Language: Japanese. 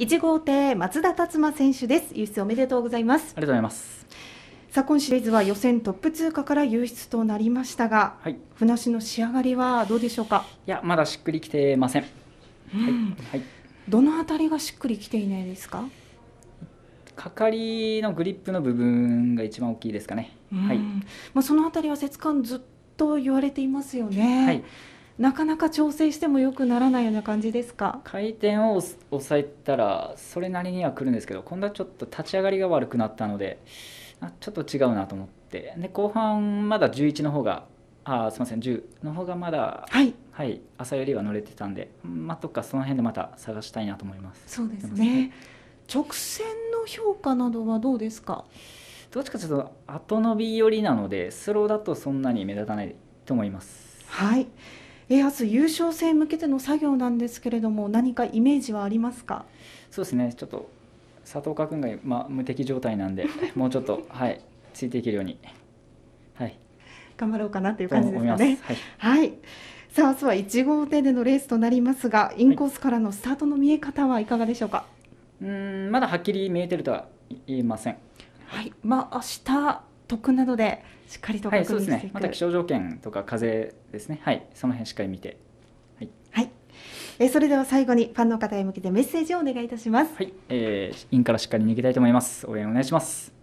1号艇松田達馬選手です輸出おめでとうございますありがとうございますさあ今シリーズは予選トップ通過から輸出となりましたが、はい、船足の仕上がりはどうでしょうかいやまだしっくりきてません、うん、はい、どのあたりがしっくりきていないですかかかりのグリップの部分が一番大きいですかね、はいまあ、そのあたりは節間ずっと言われていますよね、はいなかなか調整してもよくならないような感じですか回転を抑えたらそれなりにはくるんですけど今度はちょっと立ち上がりが悪くなったのでちょっと違うなと思ってで後半まだ11の方があすみません10の方がまだ、はい、はい、朝よりは乗れてたんで、まあ、とかその辺でまた探したいなと思いますそうですね直線の評価などはどうですかどっちかというと後伸び寄りなのでスローだとそんなに目立たないと思いますはい明日優勝戦向けての作業なんですけれども何かイメージはありますかそうですねちょっと佐藤君が、まあ、無敵状態なんで もうちょっと、はい、ついていけるように、はい、頑張ろうかなという感じですかね。はい、はいさあ明日は1号艇でのレースとなりますがインコースからのスタートの見え方はいかがでしょうか、はい、うんまだはっきり見えてるとは言えませんはいまあ明日特などでしっかりと確認して、はいね、また気象条件とか風ですねはいその辺しっかり見てはい、はい、えそれでは最後にファンの方へ向けてメッセージをお願いいたしますはい、えー、インからしっかり抜きたいと思います応援お願いします